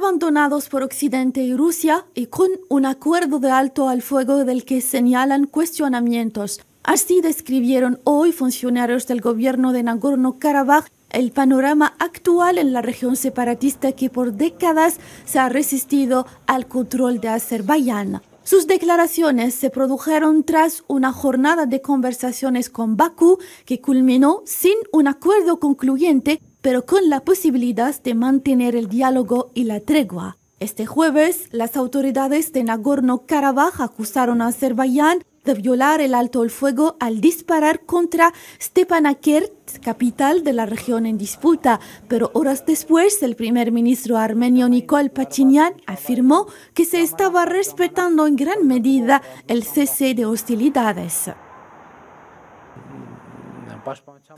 abandonados por Occidente y Rusia y con un acuerdo de alto al fuego del que señalan cuestionamientos. Así describieron hoy funcionarios del gobierno de Nagorno-Karabaj el panorama actual en la región separatista que por décadas se ha resistido al control de Azerbaiyán. Sus declaraciones se produjeron tras una jornada de conversaciones con Bakú que culminó sin un acuerdo concluyente pero con la posibilidad de mantener el diálogo y la tregua. Este jueves, las autoridades de Nagorno-Karabaj acusaron a Azerbaiyán de violar el alto el fuego al disparar contra Stepanakert, capital de la región en disputa, pero horas después el primer ministro armenio Nikol Pachinian afirmó que se estaba respetando en gran medida el cese de hostilidades.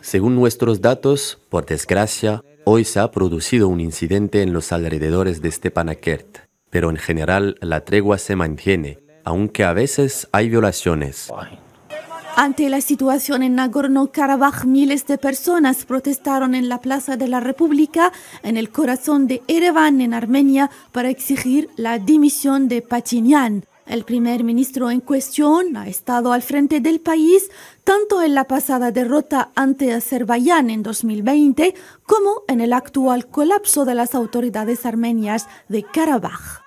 Según nuestros datos, por desgracia, hoy se ha producido un incidente en los alrededores de Stepanakert, pero en general la tregua se mantiene, aunque a veces hay violaciones. Ante la situación en Nagorno-Karabaj, miles de personas protestaron en la Plaza de la República, en el corazón de Ereván, en Armenia, para exigir la dimisión de Pachinian. El primer ministro en cuestión ha estado al frente del país tanto en la pasada derrota ante Azerbaiyán en 2020 como en el actual colapso de las autoridades armenias de Karabaj.